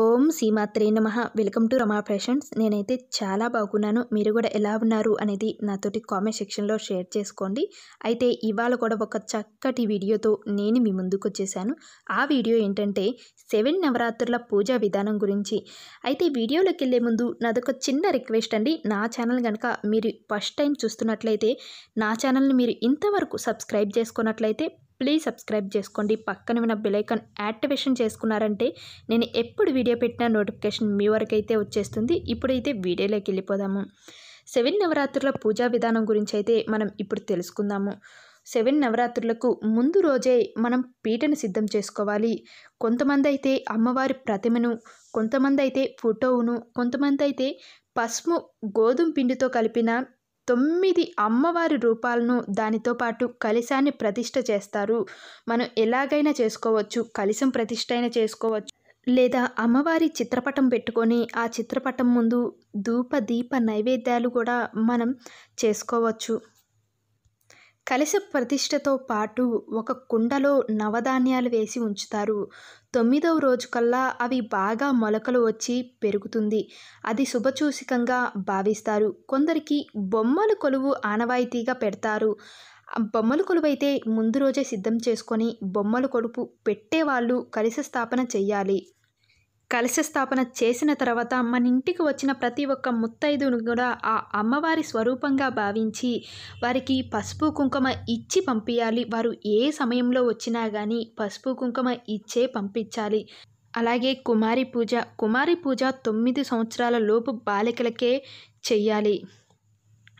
ఓం సీమాత్రే నమ welcome to Rama fashions నేనైతే చాలా బాగున్నాను మీరు కూడా ఎలా ఉన్నారు అనేది నాతోటి కామెంట్ సెక్షన్లో షేర్ చేసుకోండి అయితే ఇవాళ కూడా ఒక చక్కటి వీడియోతో నేను మీ ముందుకు వచ్చేసాను ఆ వీడియో ఏంటంటే సెవెన్ నవరాత్రుల పూజా విధానం గురించి అయితే వీడియోలోకి వెళ్ళే ముందు నాదొక చిన్న రిక్వెస్ట్ అండి నా ఛానల్ కనుక మీరు ఫస్ట్ టైం చూస్తున్నట్లయితే నా ఛానల్ని మీరు ఇంతవరకు సబ్స్క్రైబ్ చేసుకున్నట్లయితే ప్లీజ్ సబ్స్క్రైబ్ చేసుకోండి పక్కన ఉన్న బెలైకన్ యాక్టివేషన్ చేసుకున్నారంటే నేను ఎప్పుడు వీడియో పెట్టినా నోటిఫికేషన్ మీ వరకు అయితే వచ్చేస్తుంది ఇప్పుడైతే వీడియోలోకి వెళ్ళిపోదాము సెవెన్ నవరాత్రుల పూజా విధానం గురించి అయితే మనం ఇప్పుడు తెలుసుకుందాము సెవెన్ నవరాత్రులకు ముందు రోజే మనం పీటను సిద్ధం చేసుకోవాలి కొంతమంది అయితే అమ్మవారి ప్రతిమను కొంతమంది అయితే ఫోటోను కొంతమంది అయితే పసుపు గోధుమ పిండితో కలిపిన తొమ్మిది అమ్మవారి రూపాలను దానితో పాటు కలిశాన్ని ప్రతిష్ట చేస్తారు మనం ఎలాగైనా చేసుకోవచ్చు కలిసం ప్రతిష్ట అయినా చేసుకోవచ్చు లేదా అమ్మవారి చిత్రపటం పెట్టుకొని ఆ చిత్రపటం ముందు ధూప దీప నైవేద్యాలు కూడా మనం చేసుకోవచ్చు కలశ ప్రతిష్టతో పాటు ఒక కుండలో నవధాన్యాలు వేసి ఉంచుతారు తొమ్మిదవ రోజు కల్లా అవి బాగా మొలకలు వచ్చి పెరుగుతుంది అది శుభచూసికంగా భావిస్తారు కొందరికి బొమ్మల కొలువు ఆనవాయితీగా పెడతారు బొమ్మల కొలువైతే ముందు రోజే సిద్ధం చేసుకొని బొమ్మల కొడుపు పెట్టేవాళ్ళు కలిసి స్థాపన చేయాలి కలశ స్థాపన చేసిన తర్వాత మన ఇంటికి వచ్చిన ప్రతి ఒక్క ముత్తైదును కూడా ఆ అమ్మవారి స్వరూపంగా భావించి వారికి పసుపు కుంకుమ ఇచ్చి పంపించాలి వారు ఏ సమయంలో వచ్చినా కానీ పసుపు కుంకుమ ఇచ్చే పంపించాలి అలాగే కుమారి పూజ కుమారి పూజ తొమ్మిది సంవత్సరాల లోపు బాలికలకే చెయ్యాలి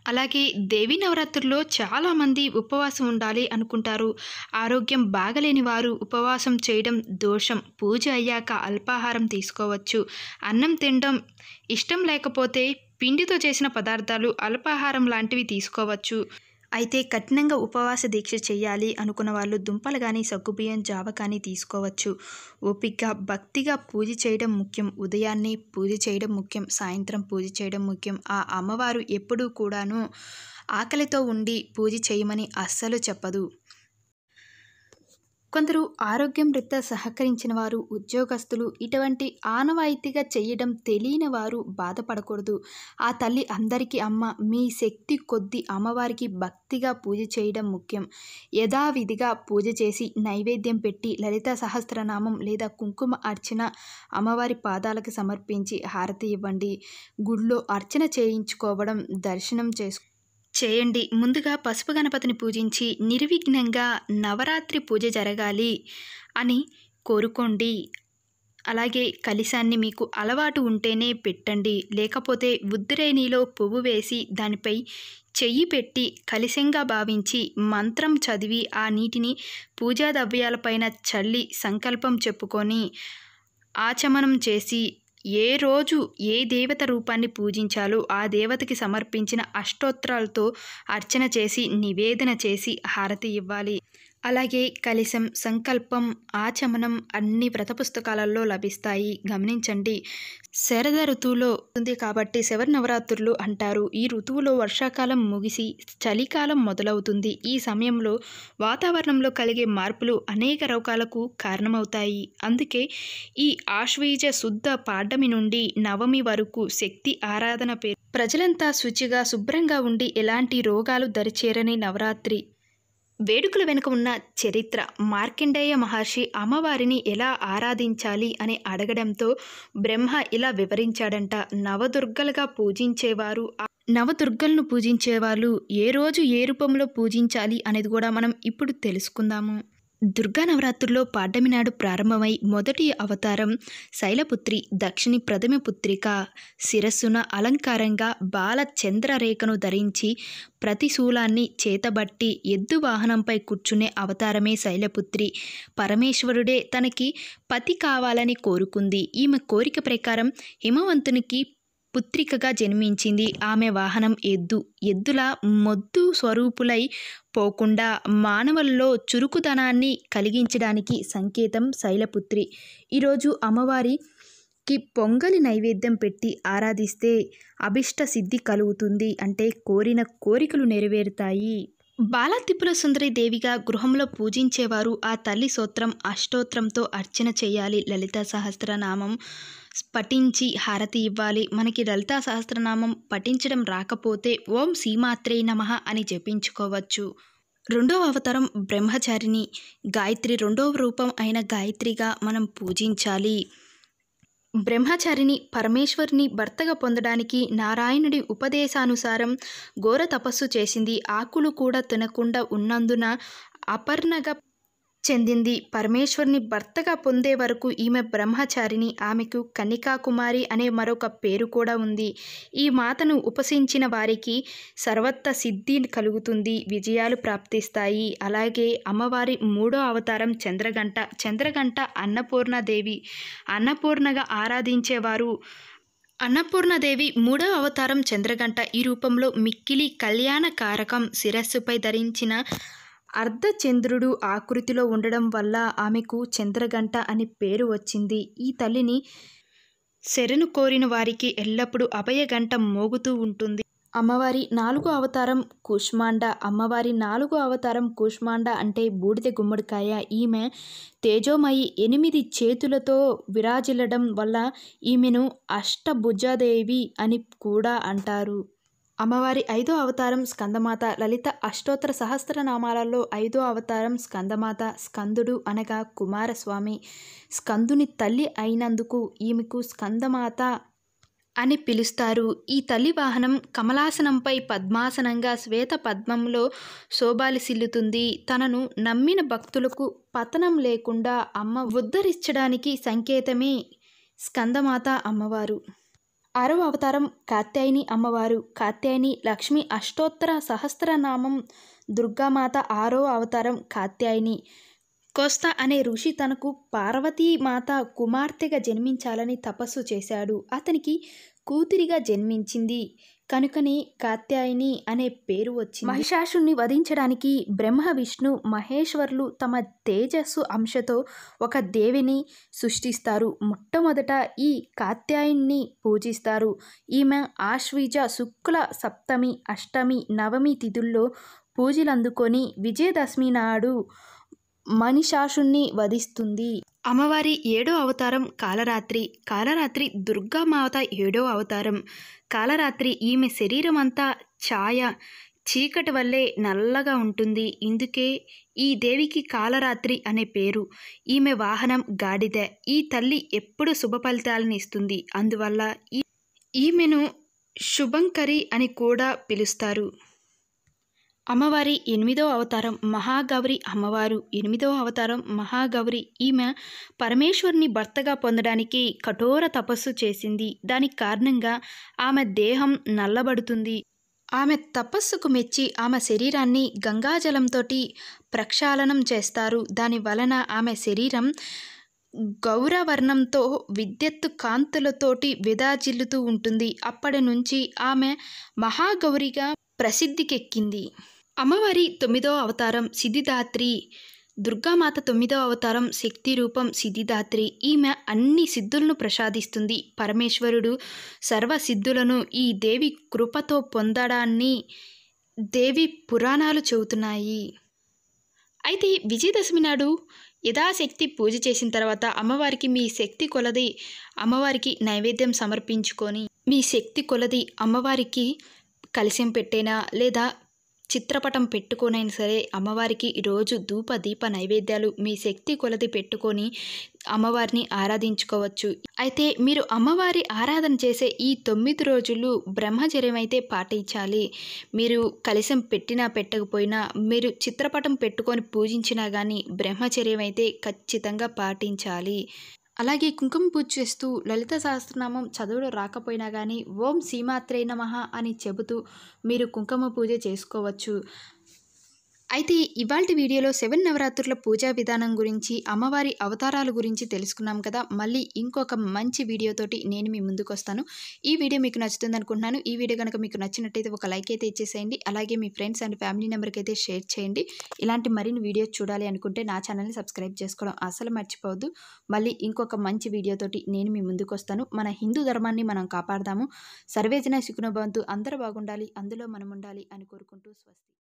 అలాగే దేవి నవరాత్రుల్లో చాలామంది ఉపవాసం ఉండాలి అనుకుంటారు ఆరోగ్యం బాగలేని వారు ఉపవాసం చేయడం దోషం పూజ అయ్యాక అల్పాహారం తీసుకోవచ్చు అన్నం తినడం ఇష్టం లేకపోతే పిండితో చేసిన పదార్థాలు అల్పాహారం లాంటివి తీసుకోవచ్చు అయితే కఠినంగా ఉపవాస దీక్ష చేయాలి అనుకున్న వాళ్ళు దుంపలు కానీ సగ్గుబియ్యం జావ కానీ తీసుకోవచ్చు ఓపిగ్గా భక్తిగా పూజ చేయడం ముఖ్యం ఉదయాన్నే పూజ చేయడం ముఖ్యం సాయంత్రం పూజ చేయడం ముఖ్యం ఆ అమ్మవారు ఎప్పుడూ కూడాను ఆకలితో ఉండి పూజ చేయమని అస్సలు చెప్పదు కొందరు ఆరోగ్యం రీత్యా సహకరించిన వారు ఉద్యోగస్తులు ఇటువంటి ఆనవాయితీగా చేయడం తెలియని వారు బాధపడకూడదు ఆ తల్లి అందరికీ అమ్మ మీ శక్తి కొద్దీ అమ్మవారికి భక్తిగా పూజ చేయడం ముఖ్యం యథావిధిగా పూజ చేసి నైవేద్యం పెట్టి లలిత సహస్రనామం లేదా కుంకుమ అర్చన అమ్మవారి పాదాలకు సమర్పించి హారతి ఇవ్వండి గుడిలో అర్చన చేయించుకోవడం దర్శనం చేసుకో చేయండి ముందుగా పసుపు గణపతిని పూజించి నిర్విఘ్నంగా నవరాత్రి పూజ జరగాలి అని కోరుకోండి అలాగే కలిశాన్ని మీకు అలవాటు ఉంటేనే పెట్టండి లేకపోతే ఉద్దురేణిలో పువ్వు వేసి దానిపై చెయ్యి పెట్టి కలిసంగా భావించి మంత్రం చదివి ఆ నీటిని పూజా ద్రవ్యాలపైన చల్లి సంకల్పం చెప్పుకొని ఆచమనం చేసి ఏ రోజు ఏ దేవత రూపాన్ని పూజించాలో ఆ దేవతకి సమర్పించిన అష్టోత్తరాలతో అర్చన చేసి నివేదన చేసి హారతి ఇవ్వాలి అలాగే కలిసం సంకల్పం ఆచమనం అన్ని వ్రత పుస్తకాలలో లభిస్తాయి గమనించండి శరద ఋతువులో ఉంది కాబట్టి నవరాత్రులు అంటారు ఈ ఋతువులో వర్షాకాలం ముగిసి చలికాలం మొదలవుతుంది ఈ సమయంలో వాతావరణంలో కలిగే మార్పులు అనేక రోగాలకు కారణమవుతాయి అందుకే ఈ ఆశ్వీజ శుద్ధ పాడమి నుండి నవమి వరకు శక్తి ఆరాధన పేరు ప్రజలంతా శుచిగా శుభ్రంగా ఉండి ఎలాంటి రోగాలు దరిచేరని నవరాత్రి వేడుకల వెనుక ఉన్న చరిత్ర మార్కండేయ మహర్షి అమ్మవారిని ఎలా ఆరాధించాలి అని అడగడంతో బ్రహ్మ ఇలా వివరించాడంట నవదుర్గలుగా పూజించేవారు నవదుర్గలను పూజించేవాళ్ళు ఏ రోజు ఏ రూపంలో పూజించాలి అనేది కూడా మనం ఇప్పుడు తెలుసుకుందాము దుర్గా నవరాత్రుల్లో పాడమినాడు నాడు ప్రారంభమై మొదటి అవతారం శైలపుత్రి దక్షిణి ప్రథమ పుత్రిక శిరస్సున అలంకారంగా బాల చంద్రరేఖను ధరించి ప్రతి శూలాన్ని చేతబట్టి ఎద్దు వాహనంపై కూర్చునే అవతారమే శైలపుత్రి పరమేశ్వరుడే తనకి పతి కావాలని కోరుకుంది ఈమె కోరిక ప్రకారం హిమవంతునికి పుత్రికగా జన్మించింది ఆమె వాహనం ఎద్దు ఎద్దుల మొద్దు స్వరూపులై పోకుండా మానవుల్లో చురుకుతనాన్ని కలిగించడానికి సంకేతం శైలపుత్రి ఈరోజు అమ్మవారికి పొంగలి నైవేద్యం పెట్టి ఆరాధిస్తే అభిష్ట సిద్ధి కలుగుతుంది అంటే కోరిన కోరికలు నెరవేరుతాయి బాల త్రిపుర సుందరి దేవిగా గృహంలో పూజించేవారు ఆ తల్లి సూత్రం అష్టోత్రంతో అర్చన చేయాలి లలిత సహస్రనామం పఠించి హారతి ఇవ్వాలి మనకి లలితా సహస్రనామం పఠించడం రాకపోతే ఓం సీమాత్రే నమ అని జపించుకోవచ్చు రెండవ అవతారం బ్రహ్మచారిని గాయత్రి రెండవ రూపం అయిన గాయత్రిగా మనం పూజించాలి బ్రహ్మచారిని పరమేశ్వరిని భర్తగా పొందడానికి నారాయణుడి ఉపదేశానుసారం ఘోర తపస్సు చేసింది ఆకులు కూడా తినకుండా ఉన్నందున అపర్ణగా చెందింది పరమేశ్వర్ని భర్తగా పొందే వరకు ఈమె బ్రహ్మచారిని ఆమెకు కన్నికాకుమారి అనే మరొక పేరు కూడా ఉంది ఈ మాతను ఉపసించిన వారికి సర్వత్ర సిద్ధి కలుగుతుంది విజయాలు ప్రాప్తిస్తాయి అలాగే అమ్మవారి మూడో అవతారం చంద్రగంట చంద్రగంట అన్నపూర్ణదేవి అన్నపూర్ణగా ఆరాధించేవారు అన్నపూర్ణదేవి మూడవ అవతారం చంద్రగంట ఈ రూపంలో మిక్కిలి కళ్యాణ కారకం శిరస్సుపై ధరించిన అర్ధచంద్రుడు ఆకృతిలో ఉండడం వల్ల ఆమెకు చంద్రగంట అని పేరు వచ్చింది ఈ తల్లిని శరణు కోరిన వారికి ఎల్లప్పుడూ అభయగంట మోగుతూ ఉంటుంది అమ్మవారి నాలుగో అవతారం కుష్మాండ అమ్మవారి నాలుగో అవతారం కుష్మాండ అంటే బూడిద గుమ్మడికాయ ఈమె తేజోమయి ఎనిమిది చేతులతో విరాజిల్లడం వల్ల ఈమెను అష్టభుజాదేవి అని కూడా అంటారు అమ్మవారి ఐదో అవతారం స్కందమాత లలిత అష్టోత్తర సహస్రనామాలలో ఐదో అవతారం స్కందమాత స్కందుడు అనగా కుమారస్వామి స్కందుని తల్లి అయినందుకు ఈమెకు స్కందమాత అని పిలుస్తారు ఈ తల్లి వాహనం కమలాసనంపై పద్మాసనంగా శ్వేత పద్మంలో శోభాలిసిల్లుతుంది తనను నమ్మిన భక్తులకు పతనం లేకుండా అమ్మ ఉద్ధరించడానికి సంకేతమే స్కందమాత అమ్మవారు ఆరవ అవతారం కాత్యాయని అమ్మవారు కాత్యాయని లక్ష్మి అష్టోత్తర సహస్రనామం దుర్గామాత ఆరో అవతారం కాత్యాయని కోస్తా అనే ఋషి తనకు పార్వతీమాత కుమార్తెగా జన్మించాలని తపస్సు చేశాడు అతనికి కూతురిగా జన్మించింది కనుకని కాత్యాయని అనే పేరు వచ్చి మహిషాసుని వధించడానికి బ్రహ్మ విష్ణు మహేశ్వర్లు తమ తేజస్సు అంశతో ఒక దేవిని సృష్టిస్తారు మొట్టమొదట ఈ కాత్యాయన్ని పూజిస్తారు ఈమె ఆశ్వీజ శుక్ల సప్తమి అష్టమి నవమి తిథుల్లో పూజలందుకొని విజయదశమి నాడు మనిషాసుని వధిస్తుంది అమ్మవారి ఏడో అవతారం కాలరాత్రి కాలరాత్రి దుర్గామాత ఏడో అవతారం కాలరాత్రి ఈమె శరీరం అంతా ఛాయ చీకటి వల్లే నల్లగా ఉంటుంది ఇందుకే ఈ దేవికి కాలరాత్రి అనే పేరు ఈమె వాహనం గాడిద ఈ తల్లి ఎప్పుడు శుభ ఫలితాలను ఇస్తుంది అందువల్ల ఈమెను శుభంకరి అని కూడా పిలుస్తారు అమ్మవారి ఎనిమిదో అవతారం మహాగౌరి అమ్మవారు ఎనిమిదో అవతారం మహాగౌరి ఈమె పరమేశ్వరుని భర్తగా పొందడానికి కఠోర తపస్సు చేసింది దానికి కారణంగా ఆమె దేహం నల్లబడుతుంది ఆమె తపస్సుకు మెచ్చి ఆమె శరీరాన్ని గంగాజలంతో ప్రక్షాళనం చేస్తారు దాని వలన ఆమె శరీరం గౌరవర్ణంతో విద్యుత్తు కాంతులతోటి విదాజిల్లుతూ ఉంటుంది అప్పటి నుంచి ఆమె మహాగౌరిగా ప్రసిద్ధికెక్కింది అమ్మవారి తొమ్మిదో అవతారం సిద్ధిదాత్రి దుర్గామాత తొమ్మిదో అవతారం శక్తి రూపం సిద్ధిదాత్రి ఈమె అన్ని సిద్ధులను ప్రసాదిస్తుంది పరమేశ్వరుడు సర్వ సిద్ధులను ఈ దేవి కృపతో పొందడాన్ని దేవి పురాణాలు చెబుతున్నాయి అయితే విజయదశమి నాడు యథాశక్తి పూజ చేసిన తర్వాత అమ్మవారికి మీ శక్తి కొలది అమ్మవారికి నైవేద్యం సమర్పించుకొని మీ శక్తి కొలది అమ్మవారికి కలిసం పెట్టేనా లేదా చిత్రపటం పెట్టుకోనైనా సరే అమ్మవారికి రోజు ధూప దీప నైవేద్యాలు మీ శక్తి కొలది పెట్టుకొని అమ్మవారిని ఆరాధించుకోవచ్చు అయితే మీరు అమ్మవారి ఆరాధన చేసే ఈ తొమ్మిది రోజులు బ్రహ్మచర్యం అయితే పాటించాలి మీరు కలశం పెట్టినా పెట్టకపోయినా మీరు చిత్రపటం పెట్టుకొని పూజించినా కానీ బ్రహ్మచర్యం అయితే ఖచ్చితంగా పాటించాలి అలాగే కుంకుమ పూజ చేస్తూ లలిత సహస్రనామం చదువులో రాకపోయినా కానీ ఓం సీమాత్రే నమ అని చెబుతూ మీరు కుంకుమ పూజ చేసుకోవచ్చు అయితే ఇవాళ వీడియోలో సెవెన్ నవరాత్రుల పూజా విధానం గురించి అమ్మవారి అవతారాల గురించి తెలుసుకున్నాం కదా మళ్ళీ ఇంకొక మంచి వీడియోతోటి నేను మీ ముందుకు వస్తాను ఈ వీడియో మీకు నచ్చుతుంది అనుకుంటున్నాను ఈ వీడియో కనుక మీకు నచ్చినట్టయితే ఒక లైక్ అయితే ఇచ్చేసేయండి అలాగే మీ ఫ్రెండ్స్ అండ్ ఫ్యామిలీ నెంబర్కి అయితే షేర్ చేయండి ఇలాంటి మరిన్ని వీడియోస్ చూడాలి అనుకుంటే నా ఛానల్ని సబ్స్క్రైబ్ చేసుకోవడం అసలు మర్చిపోవద్దు మళ్ళీ ఇంకొక మంచి వీడియోతోటి నేను మీ ముందుకు వస్తాను మన హిందూ ధర్మాన్ని మనం కాపాడదాము సర్వేజన శుకునభవంతు అందరూ బాగుండాలి అందులో మనం ఉండాలి అని కోరుకుంటూ స్వస్తి